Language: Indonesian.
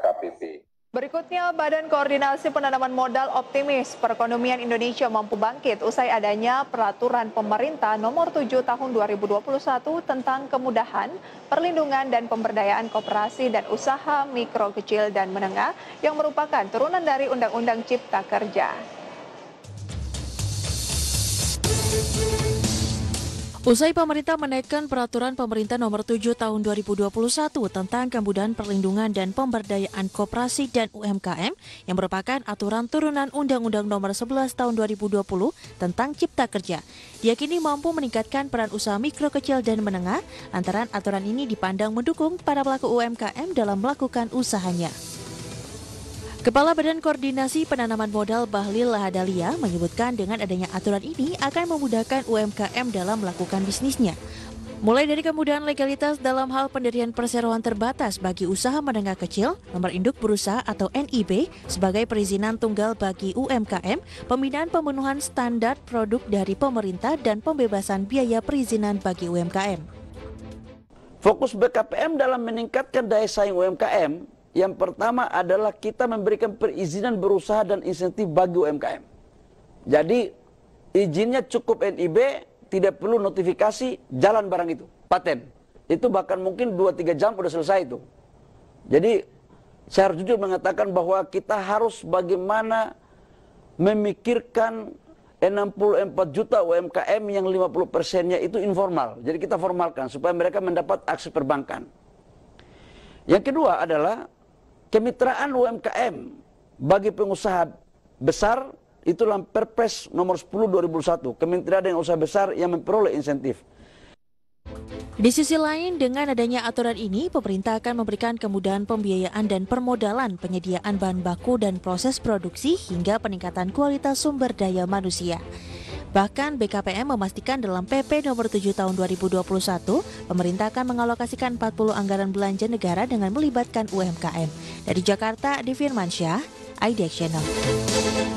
KPP. Berikutnya, Badan Koordinasi Penanaman Modal optimis perekonomian Indonesia mampu bangkit usai adanya peraturan pemerintah nomor 7 tahun 2021 tentang kemudahan, perlindungan dan pemberdayaan koperasi dan usaha mikro kecil dan menengah yang merupakan turunan dari Undang-Undang Cipta Kerja. Usai pemerintah menaikkan peraturan pemerintah nomor 7 tahun 2021 tentang kemudahan perlindungan dan pemberdayaan koperasi dan UMKM yang merupakan aturan turunan Undang-Undang nomor 11 tahun 2020 tentang cipta kerja. diyakini mampu meningkatkan peran usaha mikro kecil dan menengah, Antara aturan ini dipandang mendukung para pelaku UMKM dalam melakukan usahanya. Kepala Badan Koordinasi Penanaman Modal Bahlil Lahadalia menyebutkan dengan adanya aturan ini akan memudahkan UMKM dalam melakukan bisnisnya. Mulai dari kemudahan legalitas dalam hal pendirian perseroan terbatas bagi usaha menengah kecil, nomor induk berusaha atau NIB sebagai perizinan tunggal bagi UMKM, pembinaan pemenuhan standar produk dari pemerintah dan pembebasan biaya perizinan bagi UMKM. Fokus BKPM dalam meningkatkan daya saing UMKM yang pertama adalah kita memberikan perizinan berusaha dan insentif bagi UMKM. Jadi izinnya cukup NIB, tidak perlu notifikasi jalan barang itu, paten. Itu bahkan mungkin 2-3 jam sudah selesai itu. Jadi saya harus jujur mengatakan bahwa kita harus bagaimana memikirkan 64 juta UMKM yang 50 persennya itu informal. Jadi kita formalkan supaya mereka mendapat akses perbankan. Yang kedua adalah Kemitraan UMKM bagi pengusaha besar itu dalam Perpres nomor 10 2001 Kementerian dan usaha besar yang memperoleh insentif. Di sisi lain, dengan adanya aturan ini, pemerintah akan memberikan kemudahan pembiayaan dan permodalan penyediaan bahan baku dan proses produksi hingga peningkatan kualitas sumber daya manusia. Bahkan BKPM memastikan dalam PP nomor 7 tahun 2021, pemerintah akan mengalokasikan 40 anggaran belanja negara dengan melibatkan UMKM. Dari Jakarta, di Mansyah, ID Channel.